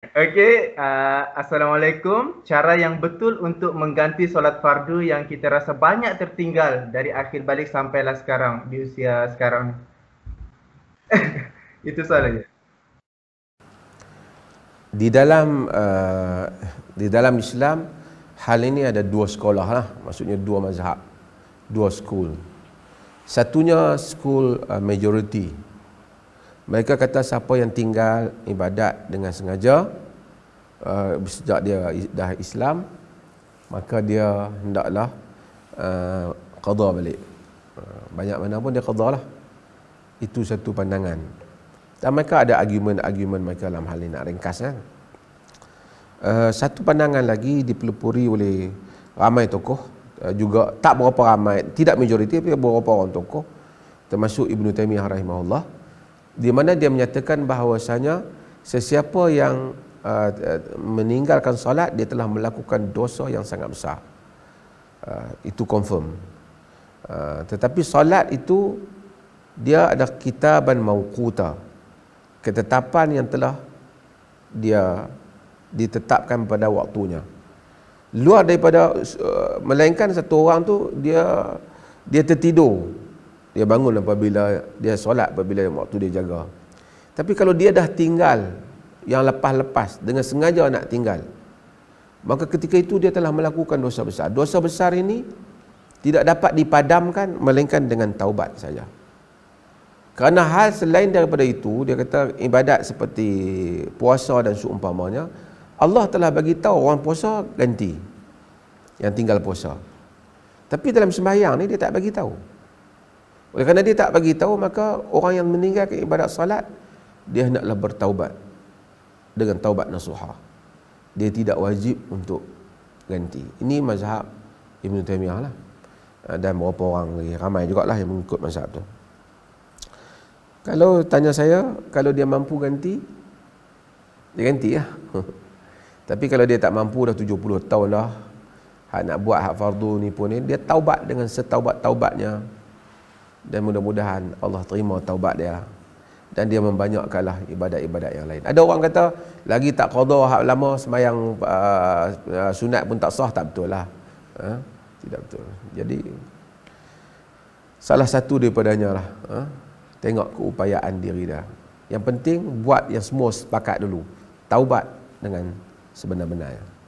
Okey, uh, assalamualaikum. Cara yang betul untuk mengganti solat fardu yang kita rasa banyak tertinggal dari akhir balik sampai lah sekarang di usia sekarang. Itu soalannya. Di dalam uh, di dalam Islam hal ini ada dua sekolah lah, maksudnya dua mazhab, dua school. Satunya school uh, majority, mereka kata siapa yang tinggal ibadat dengan sengaja uh, sejak dia dah Islam maka dia hendaklah uh, qada balik. Uh, banyak mana pun dia qada lah. Itu satu pandangan. Dan mereka ada argument-argument mereka dalam hal ini nak ringkas kan. Uh, satu pandangan lagi dipelupuri oleh ramai tokoh uh, juga tak berapa ramai, tidak majoriti tapi berapa orang tokoh termasuk ibnu Taimiyah rahimahullah di mana dia menyatakan bahawasanya sesiapa yang uh, meninggalkan solat dia telah melakukan dosa yang sangat besar. Uh, itu confirm. Uh, tetapi solat itu dia ada kitaban mauquta. Ketetapan yang telah dia ditetapkan pada waktunya. Luar daripada uh, melainkan satu orang tu dia dia tertidur dia bangun apabila dia solat apabila waktu dia jaga tapi kalau dia dah tinggal yang lepas-lepas dengan sengaja nak tinggal maka ketika itu dia telah melakukan dosa besar dosa besar ini tidak dapat dipadamkan melainkan dengan taubat saja kerana hal selain daripada itu dia kata ibadat seperti puasa dan seumpamanya Allah telah bagi tahu orang puasa ganti yang tinggal puasa tapi dalam sembahyang ni dia tak bagi tahu oleh kerana dia tak bagi tahu maka orang yang meninggalkan ibadat salat dia hendaklah bertaubat dengan taubat nasuha. Dia tidak wajib untuk ganti. Ini mazhab Ibn Taymiyah lah. Ah, dan beberapa orang lagi ramai juga lah yang mengikut mazhab tu. Kalau tanya saya, kalau dia mampu ganti, dia ganti lah. Tapi kalau dia tak mampu dah 70 tahun dah, hak nak buat hak fardu ni pun ni, dia taubat dengan setaubat-taubatnya dan mudah-mudahan Allah terima taubat dia dan dia membanyakkanlah ibadat-ibadat yang lain. Ada orang kata lagi tak qada hak lama sembahyang uh, uh, sunat pun tak sah tak betul lah. Ha? Tidak betul. Jadi salah satu daripadanya lah. Ha? Tengok keupayaan diri dia. Yang penting buat yang semua sepakat dulu. Taubat dengan sebenar-benarnya.